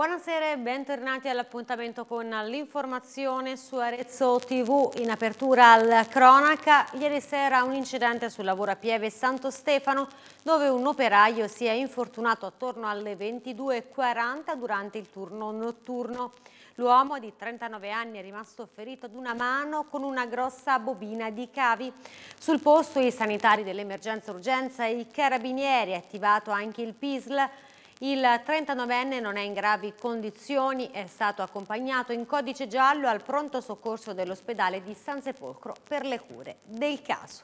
Buonasera e bentornati all'appuntamento con l'informazione su Arezzo TV. In apertura al cronaca, ieri sera un incidente sul lavoro a Pieve Santo Stefano dove un operaio si è infortunato attorno alle 22.40 durante il turno notturno. L'uomo di 39 anni è rimasto ferito ad una mano con una grossa bobina di cavi. Sul posto i sanitari dell'emergenza urgenza e i carabinieri, attivato anche il PISL il 39enne non è in gravi condizioni, è stato accompagnato in codice giallo al pronto soccorso dell'ospedale di San Sepolcro per le cure del caso.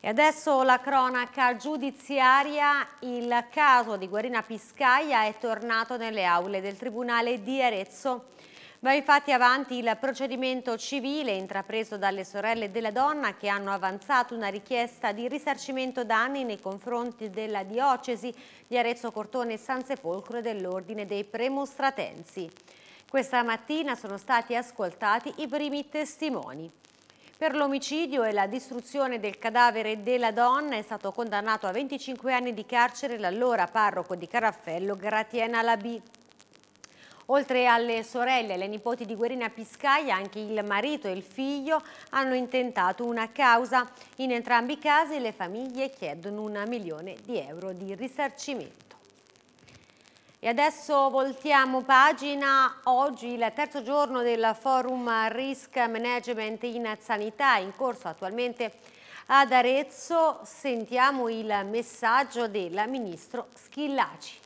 E adesso la cronaca giudiziaria, il caso di Guarina Piscaia è tornato nelle aule del Tribunale di Arezzo. Va infatti avanti il procedimento civile intrapreso dalle sorelle della donna che hanno avanzato una richiesta di risarcimento danni nei confronti della diocesi di Arezzo Cortone e San Sepolcro e dell'Ordine dei Premostratensi. Questa mattina sono stati ascoltati i primi testimoni. Per l'omicidio e la distruzione del cadavere della donna è stato condannato a 25 anni di carcere l'allora parroco di Caraffello Gratiena Labì. Oltre alle sorelle e alle nipoti di Guerina Piscaia, anche il marito e il figlio hanno intentato una causa. In entrambi i casi le famiglie chiedono un milione di euro di risarcimento. E adesso voltiamo pagina, oggi il terzo giorno del forum Risk Management in Sanità in corso attualmente ad Arezzo, sentiamo il messaggio del Ministro Schillaci.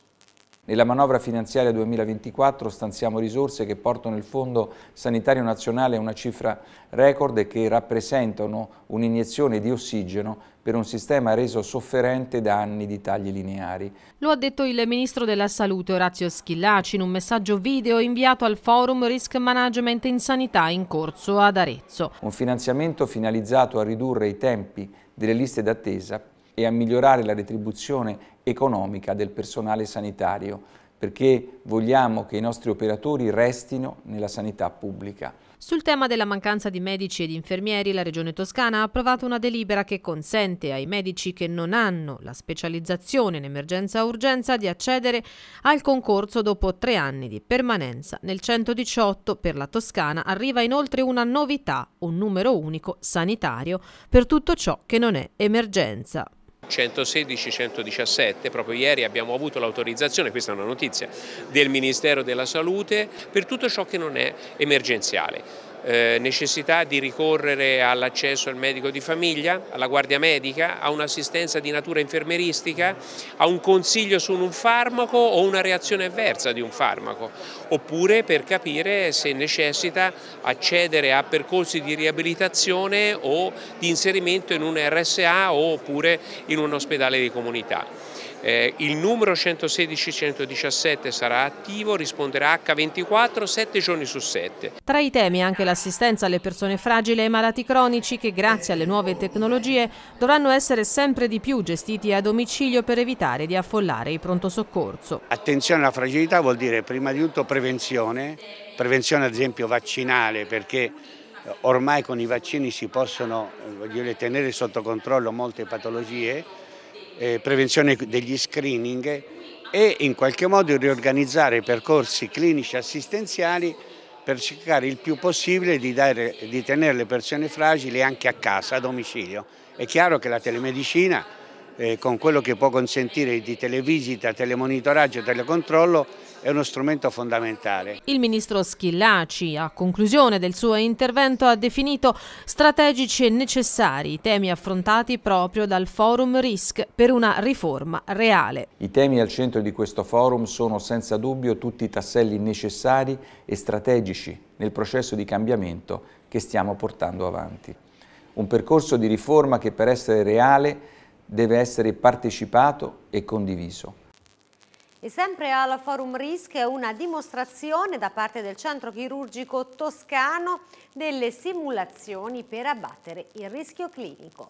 Nella manovra finanziaria 2024 stanziamo risorse che portano il Fondo Sanitario Nazionale a una cifra record e che rappresentano un'iniezione di ossigeno per un sistema reso sofferente da anni di tagli lineari. Lo ha detto il Ministro della Salute Orazio Schillaci in un messaggio video inviato al Forum Risk Management in Sanità in corso ad Arezzo. Un finanziamento finalizzato a ridurre i tempi delle liste d'attesa e a migliorare la retribuzione economica del personale sanitario, perché vogliamo che i nostri operatori restino nella sanità pubblica. Sul tema della mancanza di medici ed infermieri, la Regione Toscana ha approvato una delibera che consente ai medici che non hanno la specializzazione in emergenza-urgenza di accedere al concorso dopo tre anni di permanenza. Nel 118 per la Toscana arriva inoltre una novità, un numero unico sanitario per tutto ciò che non è emergenza. 116-117, proprio ieri abbiamo avuto l'autorizzazione, questa è una notizia, del Ministero della Salute per tutto ciò che non è emergenziale. Eh, necessità di ricorrere all'accesso al medico di famiglia, alla guardia medica, a un'assistenza di natura infermeristica, a un consiglio su un farmaco o una reazione avversa di un farmaco, oppure per capire se necessita accedere a percorsi di riabilitazione o di inserimento in un RSA oppure in un ospedale di comunità. Eh, il numero 116-117 sarà attivo, risponderà H24 7 giorni su 7. Tra i temi anche l'assistenza alle persone fragili e ai malati cronici che grazie alle nuove tecnologie dovranno essere sempre di più gestiti a domicilio per evitare di affollare il pronto soccorso. Attenzione alla fragilità vuol dire prima di tutto prevenzione, prevenzione ad esempio vaccinale perché eh, ormai con i vaccini si possono eh, dire, tenere sotto controllo molte patologie eh, prevenzione degli screening e in qualche modo riorganizzare i percorsi clinici assistenziali per cercare il più possibile di, dare, di tenere le persone fragili anche a casa, a domicilio. È chiaro che la telemedicina eh, con quello che può consentire di televisita, telemonitoraggio, telecontrollo è uno strumento fondamentale. Il ministro Schillaci, a conclusione del suo intervento, ha definito strategici e necessari i temi affrontati proprio dal forum RISC per una riforma reale. I temi al centro di questo forum sono senza dubbio tutti i tasselli necessari e strategici nel processo di cambiamento che stiamo portando avanti. Un percorso di riforma che per essere reale deve essere partecipato e condiviso e sempre al Forum RISC una dimostrazione da parte del centro chirurgico toscano delle simulazioni per abbattere il rischio clinico.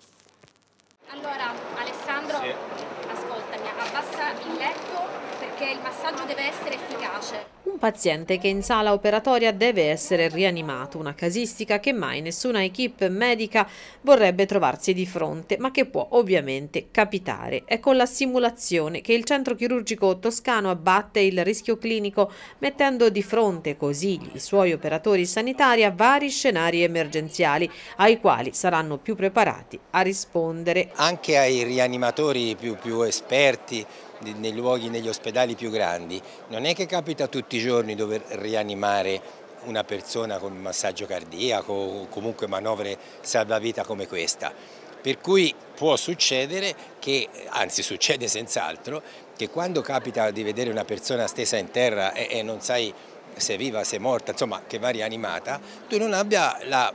Allora Alessandro, sì. ascoltami, abbassa il letto perché il massaggio deve essere efficace. Un paziente che in sala operatoria deve essere rianimato, una casistica che mai nessuna equip medica vorrebbe trovarsi di fronte, ma che può ovviamente capitare. È con la simulazione che il centro chirurgico toscano abbatte il rischio clinico, mettendo di fronte così i suoi operatori sanitari a vari scenari emergenziali, ai quali saranno più preparati a rispondere. Anche ai rianimatori più, più esperti nei luoghi, negli ospedali più grandi, non è che capita tutti i giorni dover rianimare una persona con un massaggio cardiaco o comunque manovre salvavita come questa. Per cui può succedere che, anzi succede senz'altro, che quando capita di vedere una persona stesa in terra e, e non sai se è viva, se è morta, insomma che va rianimata, tu non abbia la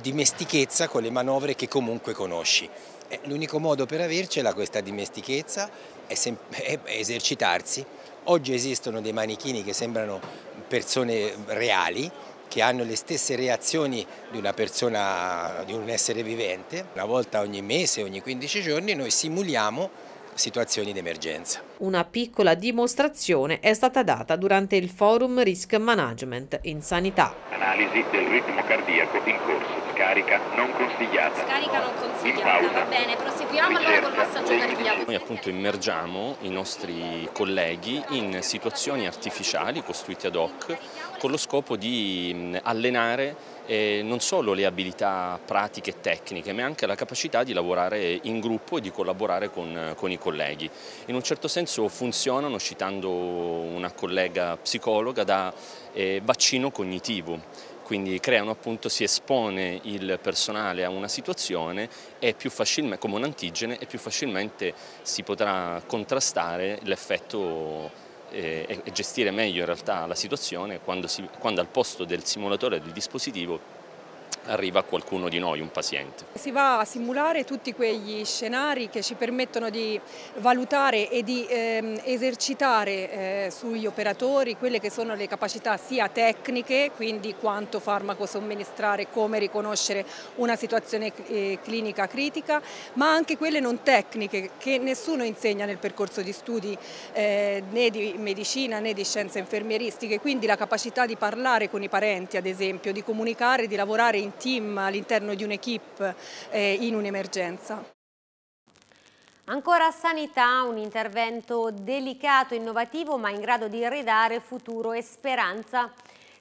dimestichezza con le manovre che comunque conosci. Eh, l'unico modo per avercela questa dimestichezza è esercitarsi. Oggi esistono dei manichini che sembrano persone reali, che hanno le stesse reazioni di una persona, di un essere vivente. Una volta ogni mese, ogni 15 giorni, noi simuliamo situazioni di emergenza. Una piccola dimostrazione è stata data durante il forum Risk Management in Sanità. Analisi del ritmo cardiaco in corso. Scarica non consigliata. Scarica non consigliata, va bene, proseguiamo allora col passaggio per via. Noi appunto immergiamo i nostri colleghi in situazioni artificiali costruite ad hoc con lo scopo di allenare eh, non solo le abilità pratiche e tecniche, ma anche la capacità di lavorare in gruppo e di collaborare con, con, i colleghi. In un certo senso funzionano, citando una collega psicologa, da eh, vaccino cognitivo quindi creano appunto, si espone il personale a una situazione come un antigene e più facilmente si potrà contrastare l'effetto eh, e, e, gestire meglio in realtà la situazione quando, si, quando al posto del simulatore del dispositivo arriva qualcuno di noi, un paziente. Si va a simulare tutti quegli scenari che ci permettono di valutare e di ehm, esercitare eh, sugli operatori quelle che sono le capacità sia tecniche, quindi quanto farmaco somministrare, come riconoscere una situazione eh, clinica critica, ma anche quelle non tecniche che nessuno insegna nel percorso di studi eh, né di medicina né di scienze infermieristiche, quindi la capacità di parlare con i parenti ad esempio, di comunicare, di lavorare lavorare in team all'interno di un'equipe eh, in un'emergenza. Ancora sanità, un intervento delicato, innovativo ma in grado di ridare futuro e speranza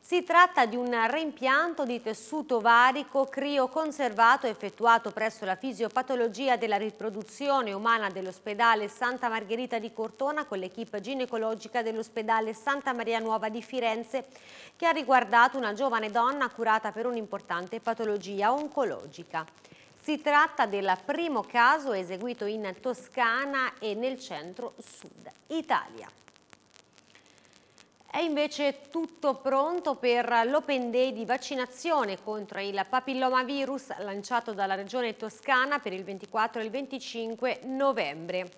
si tratta di un reimpianto di tessuto varico crioconservato effettuato presso la fisiopatologia della riproduzione umana dell'ospedale Santa Margherita di Cortona con l'equipe ginecologica dell'ospedale Santa Maria Nuova di Firenze che ha riguardato una giovane donna curata per un'importante patologia oncologica. Si tratta del primo caso eseguito in Toscana e nel centro-sud Italia. È invece tutto pronto per l'Open Day di vaccinazione contro il papillomavirus lanciato dalla Regione Toscana per il 24 e il 25 novembre.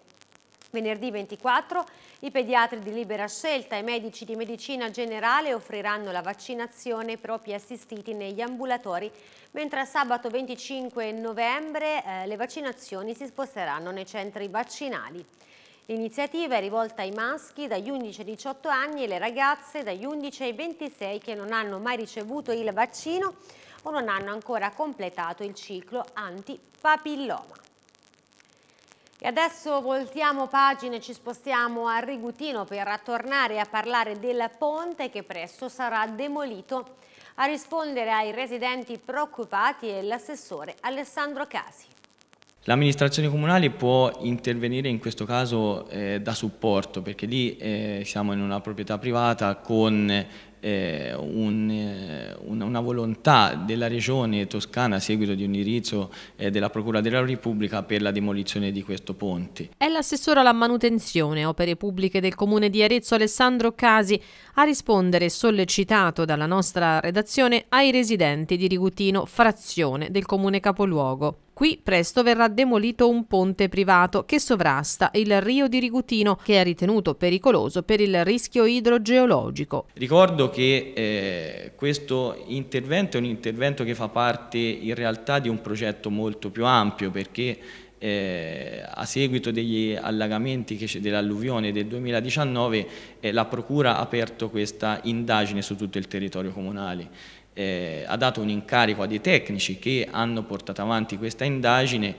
Venerdì 24 i pediatri di libera scelta e i medici di medicina generale offriranno la vaccinazione ai propri assistiti negli ambulatori, mentre sabato 25 novembre eh, le vaccinazioni si sposteranno nei centri vaccinali. L'iniziativa è rivolta ai maschi dagli 11 ai 18 anni e alle ragazze dagli 11 ai 26 che non hanno mai ricevuto il vaccino o non hanno ancora completato il ciclo antipapilloma. E adesso voltiamo pagine e ci spostiamo a Rigutino per tornare a parlare del ponte che presto sarà demolito. A rispondere ai residenti preoccupati è l'assessore Alessandro Casi. L'amministrazione comunale può intervenire in questo caso eh, da supporto perché lì eh, siamo in una proprietà privata con eh, un, eh, una, una, volontà della regione toscana a seguito di un indirizzo eh, della Procura della Repubblica per la demolizione di questo ponte. È l'assessore alla manutenzione opere pubbliche del comune di Arezzo Alessandro Casi a rispondere sollecitato dalla nostra redazione ai residenti di Rigutino, frazione del comune capoluogo. Qui presto verrà demolito un ponte privato che sovrasta il rio di Rigutino che è ritenuto pericoloso per il rischio idrogeologico. Ricordo che eh, questo intervento è un intervento che fa parte in realtà di un progetto molto più ampio perché eh, a seguito degli allagamenti dell'alluvione del 2019 eh, la Procura ha aperto questa indagine su tutto il territorio comunale eh, ha dato un incarico a dei tecnici che hanno portato avanti questa indagine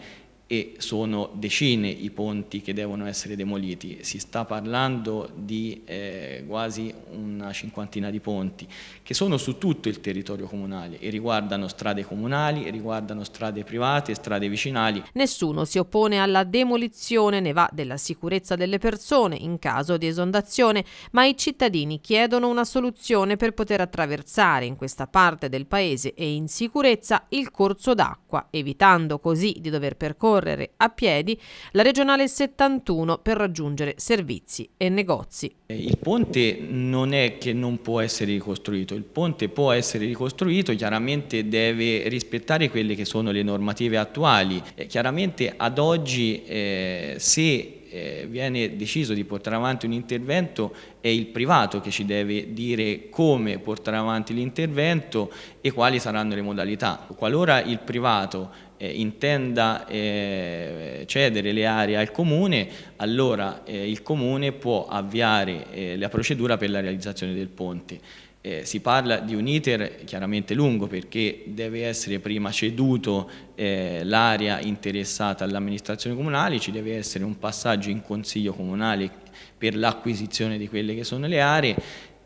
e sono decine i ponti che devono essere demoliti, si sta parlando di eh, quasi una cinquantina di ponti che sono su tutto il territorio comunale e riguardano strade comunali, riguardano strade private, strade vicinali. Nessuno si oppone alla demolizione, ne va della sicurezza delle persone in caso di esondazione, ma i cittadini chiedono una soluzione per poter attraversare in questa parte del paese e in sicurezza il corso d'acqua, evitando così di dover percorrere percorrere a piedi la regionale 71 per raggiungere servizi e negozi. Il ponte non è che non può essere ricostruito, il ponte può essere ricostruito, chiaramente deve rispettare quelle che sono le normative attuali. Chiaramente ad oggi eh, se eh, viene deciso di portare avanti un intervento è il privato che ci deve dire come portare avanti l'intervento e quali saranno le modalità. Qualora il privato eh, intenda eh, cedere le aree al comune, allora eh, il comune può avviare eh, la procedura per la realizzazione del ponte. Eh, si parla di un iter chiaramente lungo perché deve essere prima ceduto eh, l'area interessata all'amministrazione comunale, ci deve essere un passaggio in consiglio comunale per l'acquisizione di quelle che sono le aree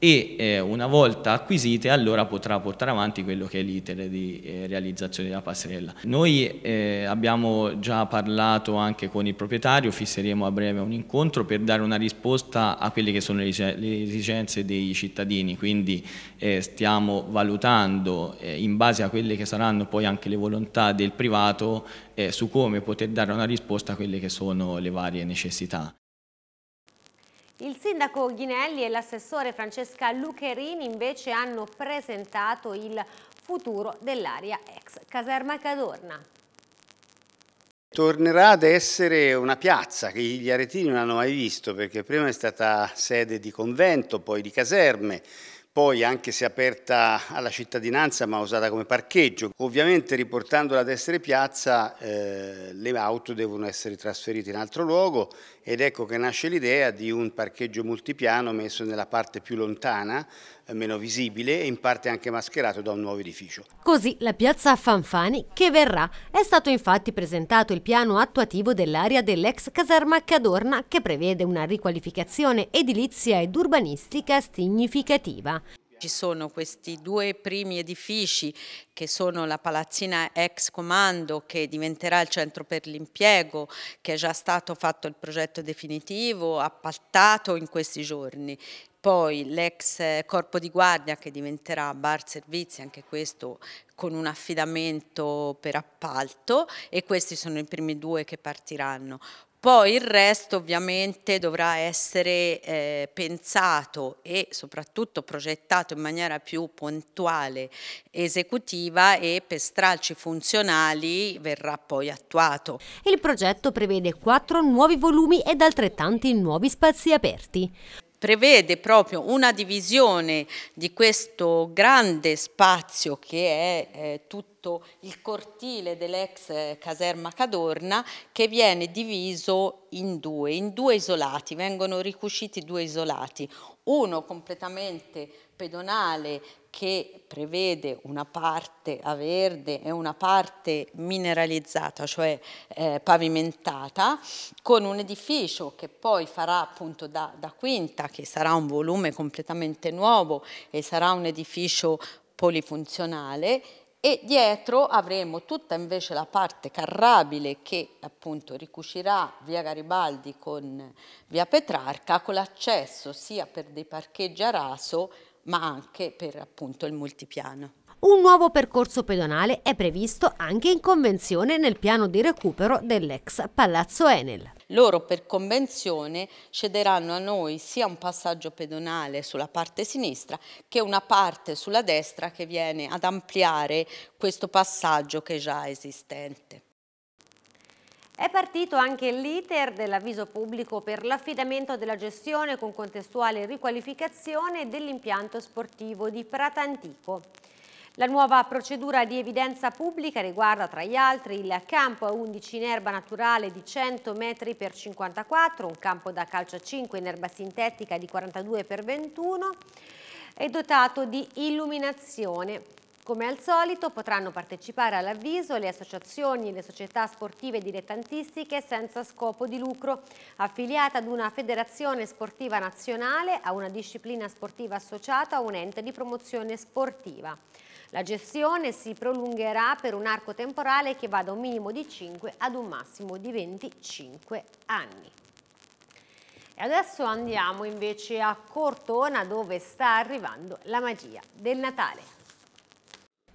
e eh, una volta acquisite allora potrà portare avanti quello che è l'iter di eh, realizzazione della passerella. Noi eh, abbiamo già parlato anche con il proprietario, fisseremo a breve un incontro per dare una risposta a quelle che sono le, le esigenze dei cittadini, quindi eh, stiamo valutando eh, in base a quelle che saranno poi anche le volontà del privato eh, su come poter dare una risposta a quelle che sono le varie necessità. Il sindaco Ghinelli e l'assessore Francesca Lucherini invece hanno presentato il futuro dell'area ex caserma Cadorna. Tornerà ad essere una piazza che gli aretini non hanno mai visto perché prima è stata sede di convento, poi di caserme, poi anche se aperta alla cittadinanza ma usata come parcheggio. Ovviamente riportandola ad essere piazza eh, le auto devono essere trasferite in altro luogo ed ecco che nasce l'idea di un parcheggio multipiano messo nella parte più lontana, eh, meno visibile e in parte anche mascherato da un nuovo edificio. Così la piazza Fanfani che verrà è stato infatti presentato il piano attuativo dell'area dell'ex caserma Cadorna che prevede una riqualificazione edilizia ed urbanistica significativa. Ci sono questi due primi edifici che sono la palazzina ex comando che diventerà il centro per l'impiego, che è già stato fatto il progetto definitivo, appaltato in questi giorni poi l'ex corpo di guardia che diventerà bar servizi, anche questo con un affidamento per appalto e questi sono i primi due che partiranno. Poi il resto ovviamente dovrà essere eh, pensato e soprattutto progettato in maniera più puntuale, esecutiva e per stralci funzionali verrà poi attuato. Il progetto prevede quattro nuovi volumi ed altrettanti nuovi spazi aperti prevede proprio una divisione di questo grande spazio che è eh, tutto il cortile dell'ex eh, caserma Cadorna che viene diviso in due, in due isolati, vengono ricusciti due isolati, uno completamente pedonale che prevede una parte a verde e una parte mineralizzata, cioè eh, pavimentata, con un edificio che poi farà appunto da, da quinta, che sarà un volume completamente nuovo e sarà un edificio polifunzionale e dietro avremo tutta invece la parte carrabile che appunto ricucirà via Garibaldi con eh, via Petrarca con l'accesso sia per dei parcheggi a raso ma anche per appunto il multipiano. Un nuovo percorso pedonale è previsto anche in convenzione nel piano di recupero dell'ex Palazzo Enel. Loro per convenzione cederanno a noi sia un passaggio pedonale sulla parte sinistra che una parte sulla destra che viene ad ampliare questo passaggio che è già esistente. È partito anche l'iter dell'avviso pubblico per l'affidamento della gestione con contestuale riqualificazione dell'impianto sportivo di Pratantico. La nuova procedura di evidenza pubblica riguarda tra gli altri il campo a 11 in erba naturale di 100 metri x 54, un campo da calcio a 5 in erba sintetica di 42 x 21 e dotato di illuminazione come al solito potranno partecipare all'avviso le associazioni e le società sportive dilettantistiche senza scopo di lucro, affiliate ad una federazione sportiva nazionale, a una disciplina sportiva associata o un ente di promozione sportiva. La gestione si prolungherà per un arco temporale che va da un minimo di 5 ad un massimo di 25 anni. E adesso andiamo invece a Cortona dove sta arrivando la magia del Natale.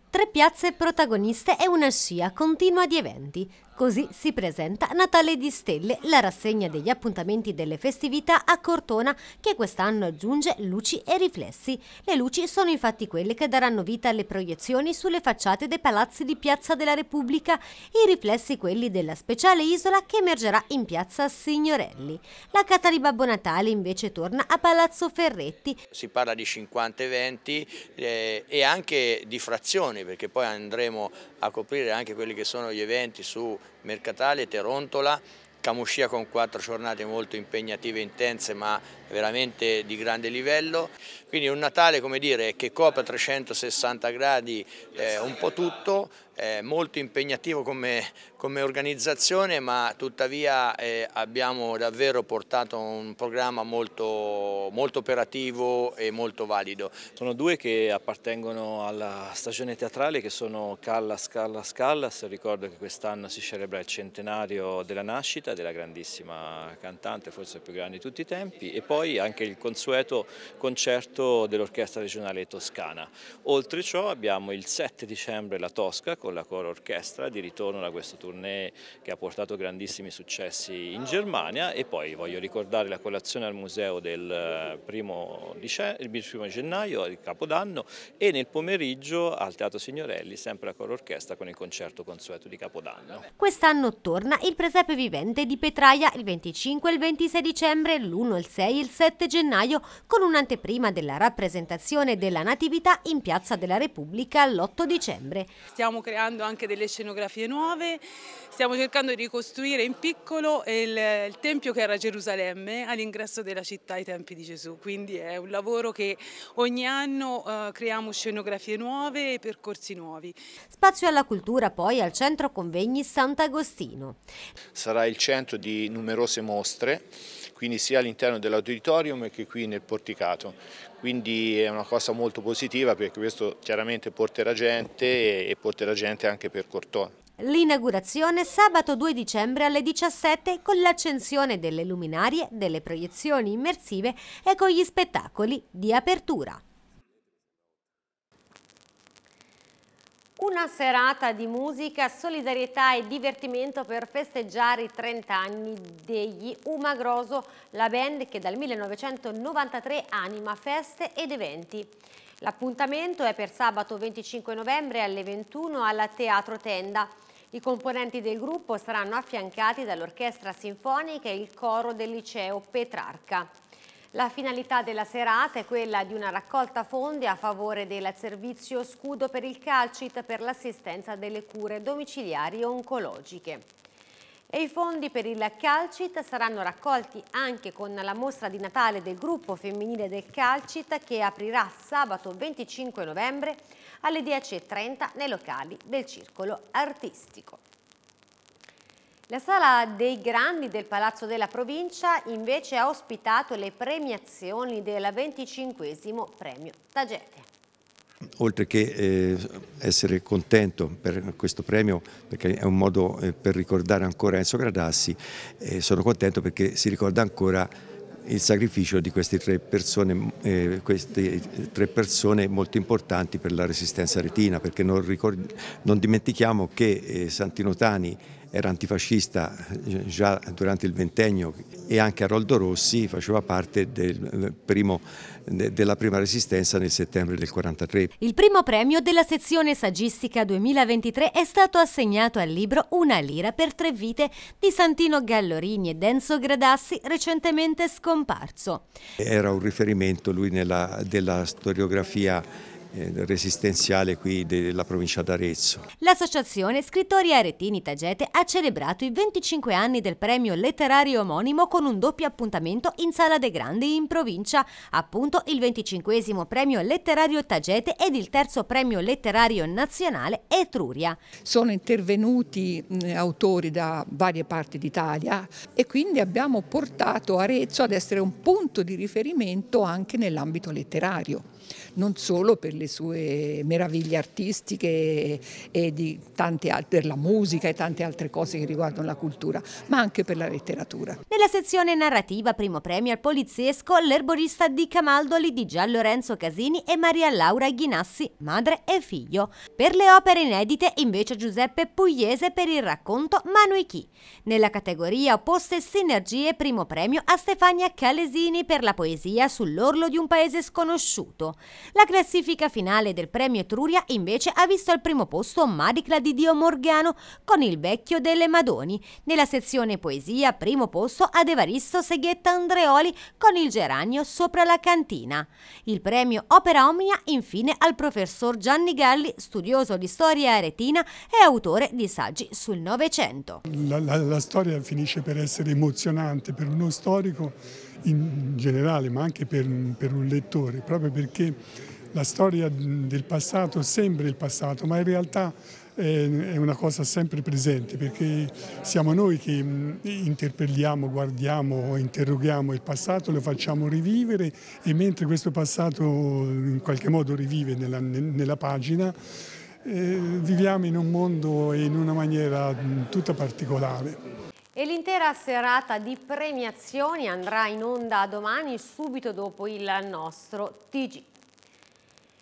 Tre piazze protagoniste e una scia continua di eventi, Così si presenta Natale di Stelle, la rassegna degli appuntamenti delle festività a Cortona che quest'anno aggiunge luci e riflessi. Le luci sono infatti quelle che daranno vita alle proiezioni sulle facciate dei palazzi di Piazza della Repubblica, i riflessi quelli della speciale isola che emergerà in Piazza Signorelli. La cata di Babbo Natale invece torna a Palazzo Ferretti. Si parla di 50 eventi eh, e anche di frazioni perché poi andremo a coprire anche quelli che sono gli eventi su Mercatale, Terontola, Camuscia con quattro giornate molto impegnative e intense ma veramente di grande livello. Quindi un Natale come dire, che copre a 360 gradi eh, un po' tutto, eh, molto impegnativo come, come, organizzazione ma tuttavia eh, abbiamo davvero portato un programma molto, molto operativo e molto valido. Sono due che appartengono alla stagione teatrale che sono Callas, Callas, Callas, ricordo che quest'anno si celebra il centenario della nascita della grandissima cantante, forse più grande di tutti i tempi e poi poi anche il consueto concerto dell'Orchestra regionale toscana. Oltre ciò abbiamo il 7 dicembre la Tosca con la Coro Orchestra di ritorno da questo tournée che ha portato grandissimi successi in Germania e poi voglio ricordare la colazione al museo del eh, primo, il primo gennaio, il Capodanno e nel pomeriggio al Teatro Signorelli sempre la Coro Orchestra con il concerto consueto di Capodanno. Quest'anno torna il presepe vivente di Petraia il 25 e il 26 dicembre, l'1, e il 6 e il il 7 gennaio con un'anteprima della rappresentazione della Natività in Piazza della Repubblica l'8 dicembre. Stiamo creando anche delle scenografie nuove, stiamo cercando di ricostruire in piccolo il, il tempio che era Gerusalemme all'ingresso della città ai tempi di Gesù, quindi è un lavoro che ogni anno eh, creiamo scenografie nuove e percorsi nuovi. Spazio alla cultura poi al centro convegni Sant'Agostino. Sarà il centro di numerose mostre quindi sia all'interno dell'auditorium che qui nel porticato. Quindi è una cosa molto positiva perché questo chiaramente porterà gente e porterà gente anche per Cortò. L'inaugurazione sabato 2 dicembre alle 17 con l'accensione delle luminarie, delle proiezioni immersive e con gli spettacoli di apertura. Una serata di musica, solidarietà e divertimento per festeggiare i 30 anni degli Umagroso, la band che dal 1993 anima feste ed eventi. L'appuntamento è per sabato 25 novembre alle 21 alla Teatro Tenda. I componenti del gruppo saranno affiancati dall'Orchestra Sinfonica e il coro del Liceo Petrarca. La finalità della serata è quella di una raccolta fondi a favore del servizio scudo per il calcit per l'assistenza delle cure domiciliari oncologiche. E i fondi per il Calcit saranno raccolti anche con la mostra di Natale del gruppo femminile del Calcit che aprirà sabato 25 novembre alle 10.30 nei locali del Circolo Artistico. La sala dei grandi del Palazzo della Provincia invece ha ospitato le premiazioni del 25 premio Tagete. Oltre che eh, essere contento per questo premio, perché è un modo eh, per ricordare ancora Enzo Gradassi, eh, sono contento perché si ricorda ancora il sacrificio di queste tre, persone, eh, queste tre persone, molto importanti per la resistenza retina, perché non, non dimentichiamo che eh, Tani era antifascista eh, già durante il ventennio e anche Aroldo Rossi faceva parte del eh, primo, della prima resistenza nel settembre del 1943. Il primo premio della sezione saggistica 2023 è stato assegnato al libro Una lira per tre vite di Santino Gallorini e Denzo Gradassi, recentemente scomparso. Era un riferimento lui nella, della storiografia eh, resistenziale qui della provincia d'Arezzo. L'associazione Scrittori Aretini Tagete ha celebrato i 25 anni del premio letterario omonimo con un doppio appuntamento in Sala De Grandi in provincia, appunto il 25 premio letterario Tagete ed il terzo premio letterario nazionale Etruria. Sono intervenuti autori da varie parti d'Italia e quindi abbiamo portato Arezzo ad essere un punto di riferimento anche nell'ambito letterario non solo per le sue meraviglie artistiche e di tante altre, per la musica e tante altre cose che riguardano la cultura, ma anche per la letteratura. Nella sezione narrativa primo premio al poliziesco l'erborista di Camaldoli di Gian Lorenzo Casini e Maria Laura Ghinassi, madre e figlio. Per le opere inedite invece Giuseppe Pugliese per il racconto Manuichi. Nella categoria opposte Sinergie primo premio a Stefania Calesini per la poesia sull'orlo di un paese sconosciuto. La classifica finale del premio Etruria invece ha visto al primo posto Madicla di Dio Morgano con Il vecchio delle Madoni, nella sezione poesia primo posto ad Evaristo Seghetta Andreoli con Il geranio sopra la cantina. Il premio Opera Omnia infine al professor Gianni Galli, studioso di storia aretina e autore di saggi sul Novecento. La, la, la storia finisce per essere emozionante per uno storico in generale ma anche per, per un lettore, proprio perché la storia del passato sembra il passato, ma in realtà è una cosa sempre presente perché siamo noi che mm, interpelliamo, guardiamo, interroghiamo il passato, lo facciamo rivivere e mentre questo passato in qualche modo rivive nella, nella pagina, eh, viviamo in un mondo e in una maniera mm, tutta particolare. E l'intera serata di premiazioni andrà in onda domani subito dopo il nostro TG.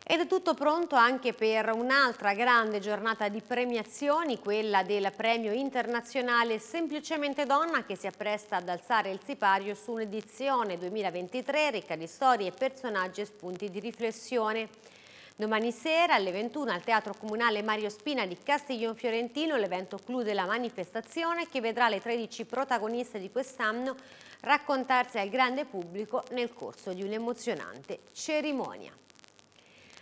Ed è tutto pronto anche per un'altra grande giornata di premiazioni, quella del premio internazionale Semplicemente Donna che si appresta ad alzare il sipario su un'edizione 2023 ricca di storie, personaggi e spunti di riflessione. Domani sera alle 21 al Teatro Comunale Mario Spina di Castiglione Fiorentino l'evento clou della manifestazione che vedrà le 13 protagoniste di quest'anno raccontarsi al grande pubblico nel corso di un'emozionante cerimonia.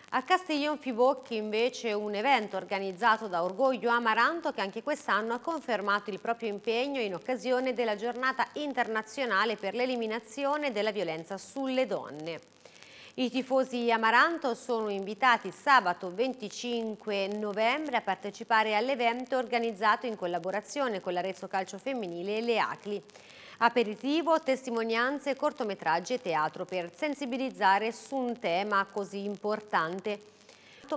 A Castiglione Fibocchi invece un evento organizzato da Orgoglio Amaranto che anche quest'anno ha confermato il proprio impegno in occasione della giornata internazionale per l'eliminazione della violenza sulle donne. I tifosi Amaranto sono invitati sabato 25 novembre a partecipare all'evento organizzato in collaborazione con l'Arezzo Calcio Femminile e le ACLI. Aperitivo, testimonianze, cortometraggi e teatro per sensibilizzare su un tema così importante.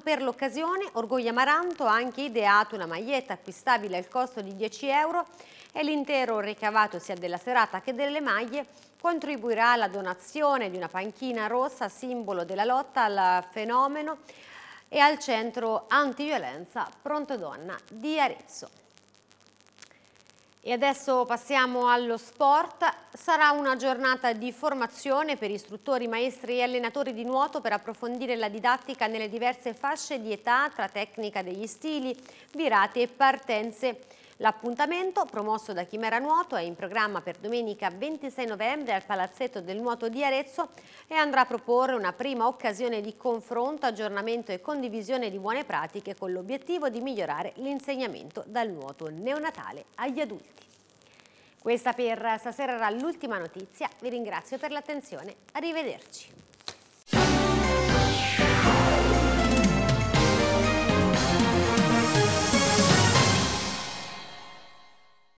Per l'occasione Orgoglio Amaranto ha anche ideato una maglietta acquistabile al costo di 10 euro e l'intero ricavato sia della serata che delle maglie contribuirà alla donazione di una panchina rossa, simbolo della lotta al fenomeno e al centro antiviolenza Pronto Donna di Arezzo. E adesso passiamo allo sport. Sarà una giornata di formazione per istruttori, maestri e allenatori di nuoto per approfondire la didattica nelle diverse fasce di età tra tecnica degli stili, virate e partenze. L'appuntamento, promosso da Chimera Nuoto, è in programma per domenica 26 novembre al Palazzetto del Nuoto di Arezzo e andrà a proporre una prima occasione di confronto, aggiornamento e condivisione di buone pratiche con l'obiettivo di migliorare l'insegnamento dal nuoto neonatale agli adulti. Questa per stasera era l'ultima notizia, vi ringrazio per l'attenzione, arrivederci.